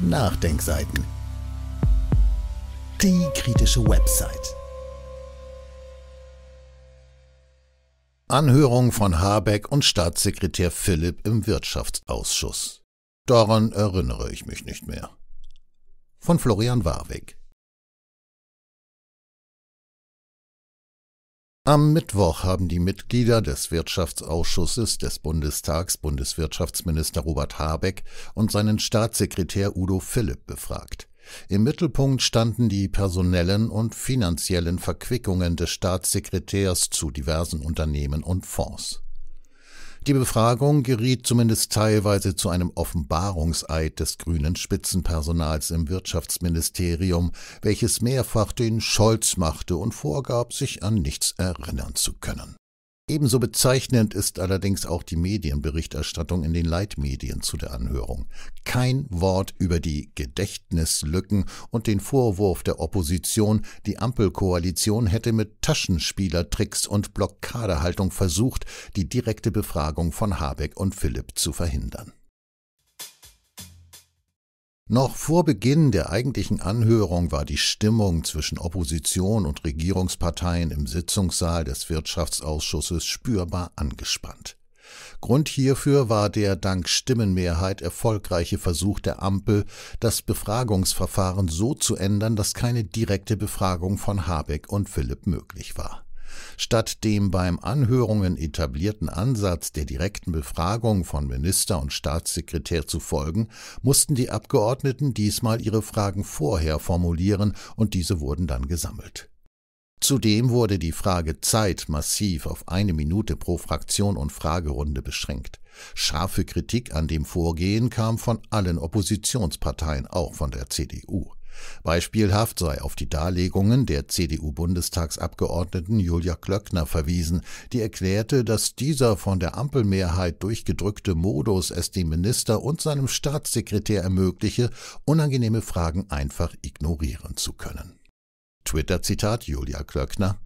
Nachdenkseiten. Die kritische Website. Anhörung von Habeck und Staatssekretär Philipp im Wirtschaftsausschuss. Daran erinnere ich mich nicht mehr. Von Florian Warwick. Am Mittwoch haben die Mitglieder des Wirtschaftsausschusses des Bundestags Bundeswirtschaftsminister Robert Habeck und seinen Staatssekretär Udo Philipp befragt. Im Mittelpunkt standen die personellen und finanziellen Verquickungen des Staatssekretärs zu diversen Unternehmen und Fonds die Befragung geriet zumindest teilweise zu einem Offenbarungseid des grünen Spitzenpersonals im Wirtschaftsministerium, welches mehrfach den Scholz machte und vorgab, sich an nichts erinnern zu können. Ebenso bezeichnend ist allerdings auch die Medienberichterstattung in den Leitmedien zu der Anhörung. Kein Wort über die Gedächtnislücken und den Vorwurf der Opposition, die Ampelkoalition hätte mit Taschenspielertricks und Blockadehaltung versucht, die direkte Befragung von Habeck und Philipp zu verhindern noch vor Beginn der eigentlichen Anhörung war die Stimmung zwischen Opposition und Regierungsparteien im Sitzungssaal des Wirtschaftsausschusses spürbar angespannt. Grund hierfür war der dank Stimmenmehrheit erfolgreiche Versuch der Ampel, das Befragungsverfahren so zu ändern, dass keine direkte Befragung von Habeck und Philipp möglich war. Statt dem beim Anhörungen etablierten Ansatz der direkten Befragung von Minister und Staatssekretär zu folgen, mussten die Abgeordneten diesmal ihre Fragen vorher formulieren und diese wurden dann gesammelt. Zudem wurde die Frage Zeit massiv auf eine Minute pro Fraktion und Fragerunde beschränkt. Scharfe Kritik an dem Vorgehen kam von allen Oppositionsparteien, auch von der CDU. Beispielhaft sei auf die Darlegungen der CDU-Bundestagsabgeordneten Julia Klöckner verwiesen, die erklärte, dass dieser von der Ampelmehrheit durchgedrückte Modus es dem Minister und seinem Staatssekretär ermögliche, unangenehme Fragen einfach ignorieren zu können. Twitter-Zitat Julia Klöckner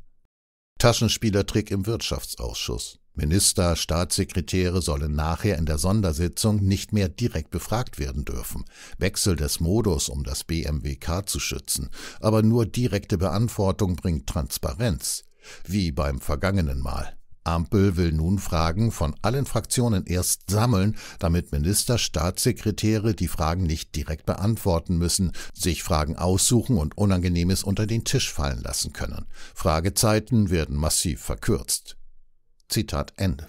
Taschenspielertrick im Wirtschaftsausschuss. Minister, Staatssekretäre sollen nachher in der Sondersitzung nicht mehr direkt befragt werden dürfen. Wechsel des Modus, um das BMWK zu schützen. Aber nur direkte Beantwortung bringt Transparenz. Wie beim vergangenen Mal. Ampel will nun Fragen von allen Fraktionen erst sammeln, damit Minister, Staatssekretäre die Fragen nicht direkt beantworten müssen, sich Fragen aussuchen und Unangenehmes unter den Tisch fallen lassen können. Fragezeiten werden massiv verkürzt. Zitat Ende.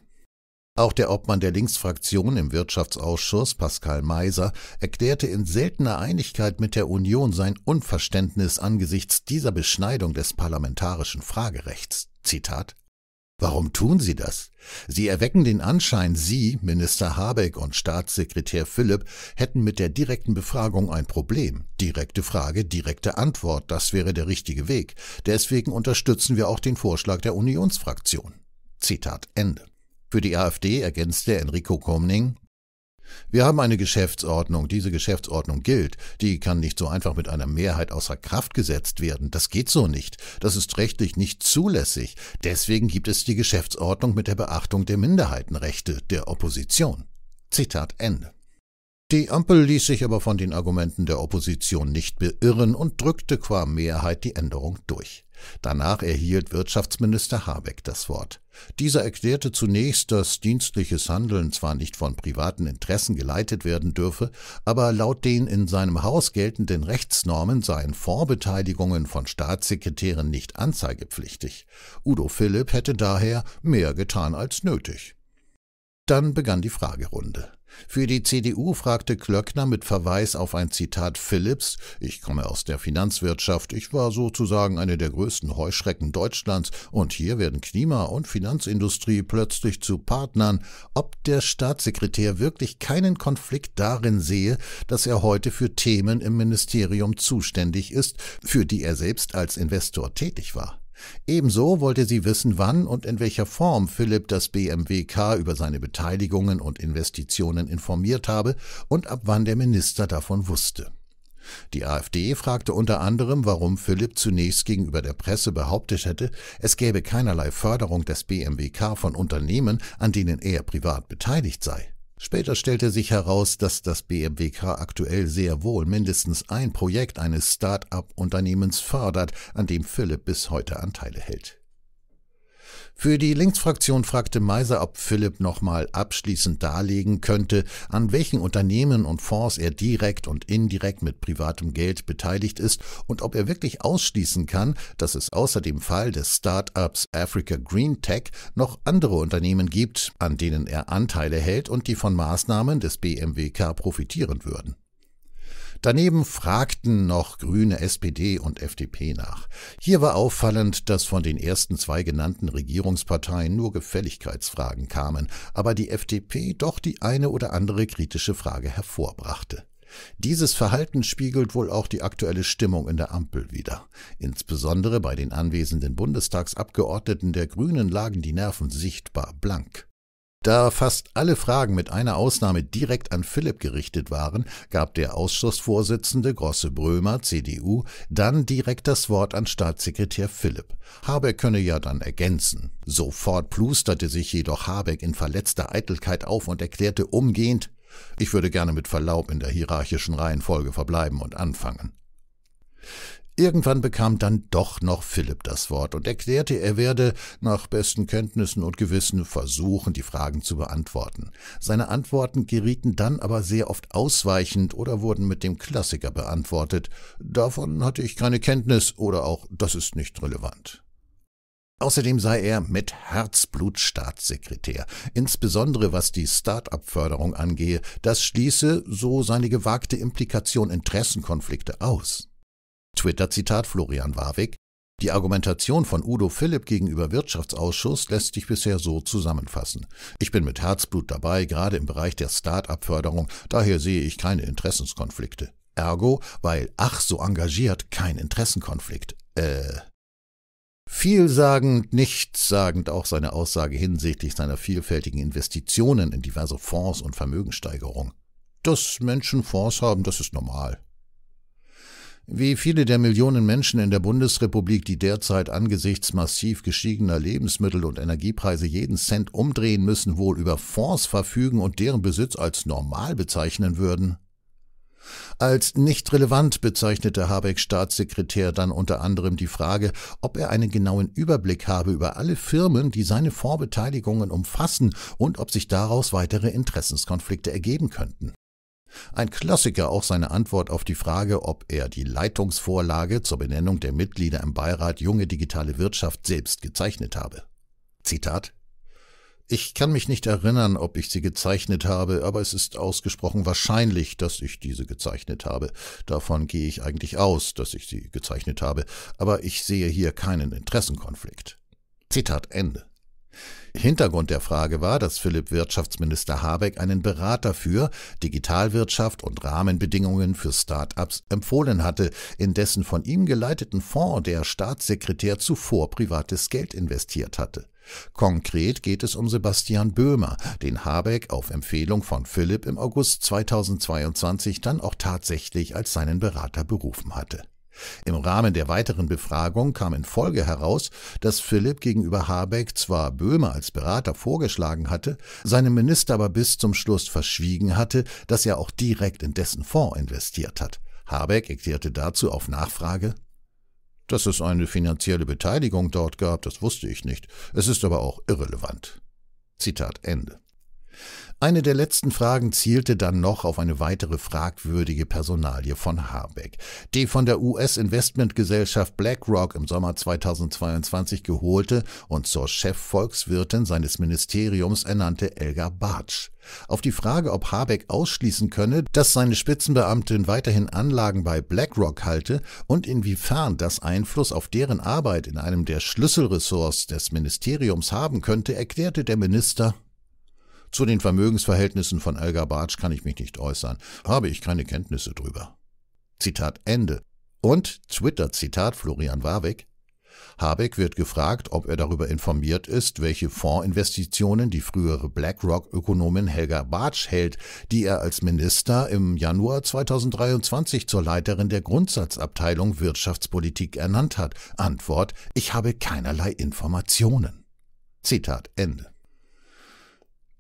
Auch der Obmann der Linksfraktion im Wirtschaftsausschuss, Pascal Meiser, erklärte in seltener Einigkeit mit der Union sein Unverständnis angesichts dieser Beschneidung des parlamentarischen Fragerechts. Zitat Warum tun Sie das? Sie erwecken den Anschein, Sie, Minister Habeck und Staatssekretär Philipp, hätten mit der direkten Befragung ein Problem. Direkte Frage, direkte Antwort, das wäre der richtige Weg. Deswegen unterstützen wir auch den Vorschlag der Unionsfraktion. Zitat Ende. Für die AfD ergänzte Enrico Comning, wir haben eine Geschäftsordnung, diese Geschäftsordnung gilt, die kann nicht so einfach mit einer Mehrheit außer Kraft gesetzt werden, das geht so nicht, das ist rechtlich nicht zulässig, deswegen gibt es die Geschäftsordnung mit der Beachtung der Minderheitenrechte der Opposition. Zitat Ende. Die Ampel ließ sich aber von den Argumenten der Opposition nicht beirren und drückte qua Mehrheit die Änderung durch. Danach erhielt Wirtschaftsminister Habeck das Wort. Dieser erklärte zunächst, dass dienstliches Handeln zwar nicht von privaten Interessen geleitet werden dürfe, aber laut den in seinem Haus geltenden Rechtsnormen seien Vorbeteiligungen von Staatssekretären nicht anzeigepflichtig. Udo Philipp hätte daher mehr getan als nötig. Dann begann die Fragerunde. Für die CDU fragte Klöckner mit Verweis auf ein Zitat Phillips, ich komme aus der Finanzwirtschaft, ich war sozusagen eine der größten Heuschrecken Deutschlands und hier werden Klima- und Finanzindustrie plötzlich zu Partnern, ob der Staatssekretär wirklich keinen Konflikt darin sehe, dass er heute für Themen im Ministerium zuständig ist, für die er selbst als Investor tätig war. Ebenso wollte sie wissen, wann und in welcher Form Philipp das BMWK über seine Beteiligungen und Investitionen informiert habe und ab wann der Minister davon wusste. Die AfD fragte unter anderem, warum Philipp zunächst gegenüber der Presse behauptet hätte, es gäbe keinerlei Förderung des BMWK von Unternehmen, an denen er privat beteiligt sei. Später stellte sich heraus, dass das BMWK aktuell sehr wohl mindestens ein Projekt eines Start-up-Unternehmens fördert, an dem Philipp bis heute Anteile hält. Für die Linksfraktion fragte Meiser, ob Philipp nochmal abschließend darlegen könnte, an welchen Unternehmen und Fonds er direkt und indirekt mit privatem Geld beteiligt ist und ob er wirklich ausschließen kann, dass es außer dem Fall des Startups Africa Green Tech noch andere Unternehmen gibt, an denen er Anteile hält und die von Maßnahmen des BMWK profitieren würden. Daneben fragten noch Grüne, SPD und FDP nach. Hier war auffallend, dass von den ersten zwei genannten Regierungsparteien nur Gefälligkeitsfragen kamen, aber die FDP doch die eine oder andere kritische Frage hervorbrachte. Dieses Verhalten spiegelt wohl auch die aktuelle Stimmung in der Ampel wider. Insbesondere bei den anwesenden Bundestagsabgeordneten der Grünen lagen die Nerven sichtbar blank. Da fast alle Fragen mit einer Ausnahme direkt an Philipp gerichtet waren, gab der Ausschussvorsitzende Grosse Brömer, CDU, dann direkt das Wort an Staatssekretär Philipp. Habeck könne ja dann ergänzen. Sofort plusterte sich jedoch Habeck in verletzter Eitelkeit auf und erklärte umgehend, ich würde gerne mit Verlaub in der hierarchischen Reihenfolge verbleiben und anfangen. Irgendwann bekam dann doch noch Philipp das Wort und erklärte, er werde nach besten Kenntnissen und Gewissen versuchen, die Fragen zu beantworten. Seine Antworten gerieten dann aber sehr oft ausweichend oder wurden mit dem Klassiker beantwortet. Davon hatte ich keine Kenntnis oder auch das ist nicht relevant. Außerdem sei er mit Herzblut Staatssekretär, insbesondere was die Start-up-Förderung angehe. Das schließe, so seine gewagte Implikation, Interessenkonflikte aus. Twitter-Zitat Florian Warwick. Die Argumentation von Udo Philipp gegenüber Wirtschaftsausschuss lässt sich bisher so zusammenfassen. Ich bin mit Herzblut dabei, gerade im Bereich der Start-up-Förderung, daher sehe ich keine Interessenskonflikte. Ergo, weil ach so engagiert, kein Interessenkonflikt. Äh. Vielsagend, nichtssagend auch seine Aussage hinsichtlich seiner vielfältigen Investitionen in diverse Fonds und Vermögenssteigerung. Dass Menschen Fonds haben, das ist normal. Wie viele der Millionen Menschen in der Bundesrepublik, die derzeit angesichts massiv gestiegener Lebensmittel- und Energiepreise jeden Cent umdrehen müssen, wohl über Fonds verfügen und deren Besitz als normal bezeichnen würden? Als nicht relevant bezeichnete Habecks Staatssekretär dann unter anderem die Frage, ob er einen genauen Überblick habe über alle Firmen, die seine Fondsbeteiligungen umfassen und ob sich daraus weitere Interessenskonflikte ergeben könnten. Ein Klassiker auch seine Antwort auf die Frage, ob er die Leitungsvorlage zur Benennung der Mitglieder im Beirat Junge Digitale Wirtschaft selbst gezeichnet habe. Zitat Ich kann mich nicht erinnern, ob ich sie gezeichnet habe, aber es ist ausgesprochen wahrscheinlich, dass ich diese gezeichnet habe. Davon gehe ich eigentlich aus, dass ich sie gezeichnet habe, aber ich sehe hier keinen Interessenkonflikt. Zitat Ende. Hintergrund der Frage war, dass Philipp Wirtschaftsminister Habeck einen Berater für Digitalwirtschaft und Rahmenbedingungen für Start-ups empfohlen hatte, in dessen von ihm geleiteten Fonds der Staatssekretär zuvor privates Geld investiert hatte. Konkret geht es um Sebastian Böhmer, den Habeck auf Empfehlung von Philipp im August 2022 dann auch tatsächlich als seinen Berater berufen hatte. Im Rahmen der weiteren Befragung kam in Folge heraus, dass Philipp gegenüber Habeck zwar Böhme als Berater vorgeschlagen hatte, seinem Minister aber bis zum Schluss verschwiegen hatte, dass er auch direkt in dessen Fonds investiert hat. Habeck erklärte dazu auf Nachfrage, dass es eine finanzielle Beteiligung dort gab, das wusste ich nicht. Es ist aber auch irrelevant. Zitat Ende. Eine der letzten Fragen zielte dann noch auf eine weitere fragwürdige Personalie von Habeck. Die von der US-Investmentgesellschaft BlackRock im Sommer 2022 geholte und zur Chefvolkswirtin seines Ministeriums ernannte Elga Bartsch. Auf die Frage, ob Habeck ausschließen könne, dass seine Spitzenbeamtin weiterhin Anlagen bei BlackRock halte und inwiefern das Einfluss auf deren Arbeit in einem der Schlüsselressorts des Ministeriums haben könnte, erklärte der Minister, zu den Vermögensverhältnissen von Elga Bartsch kann ich mich nicht äußern, habe ich keine Kenntnisse drüber. Zitat Ende. Und Twitter-Zitat Florian Warwick. Habeck wird gefragt, ob er darüber informiert ist, welche Fondsinvestitionen die frühere BlackRock-Ökonomin Helga Bartsch hält, die er als Minister im Januar 2023 zur Leiterin der Grundsatzabteilung Wirtschaftspolitik ernannt hat. Antwort: Ich habe keinerlei Informationen. Zitat Ende.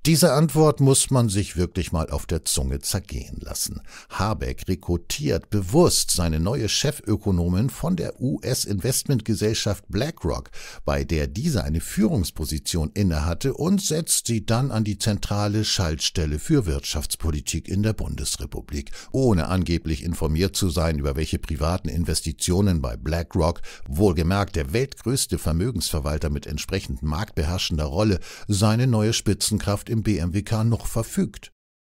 Diese Antwort muss man sich wirklich mal auf der Zunge zergehen lassen. Habeck rekrutiert bewusst seine neue Chefökonomin von der US-Investmentgesellschaft BlackRock, bei der diese eine Führungsposition innehatte und setzt sie dann an die zentrale Schaltstelle für Wirtschaftspolitik in der Bundesrepublik, ohne angeblich informiert zu sein, über welche privaten Investitionen bei BlackRock, wohlgemerkt der weltgrößte Vermögensverwalter mit entsprechend marktbeherrschender Rolle, seine neue Spitzenkraft im dem BMWK noch verfügt.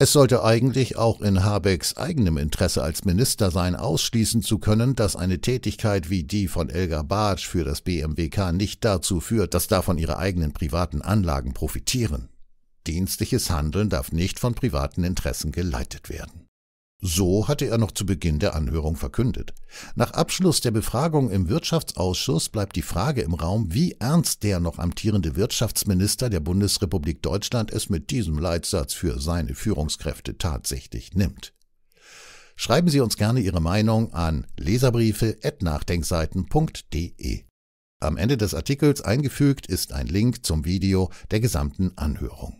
Es sollte eigentlich auch in Habecks eigenem Interesse als Minister sein, ausschließen zu können, dass eine Tätigkeit wie die von Elga Bartsch für das BMWK nicht dazu führt, dass davon ihre eigenen privaten Anlagen profitieren. Dienstliches Handeln darf nicht von privaten Interessen geleitet werden. So hatte er noch zu Beginn der Anhörung verkündet. Nach Abschluss der Befragung im Wirtschaftsausschuss bleibt die Frage im Raum, wie ernst der noch amtierende Wirtschaftsminister der Bundesrepublik Deutschland es mit diesem Leitsatz für seine Führungskräfte tatsächlich nimmt. Schreiben Sie uns gerne Ihre Meinung an leserbriefe.nachdenkseiten.de. Am Ende des Artikels eingefügt ist ein Link zum Video der gesamten Anhörung.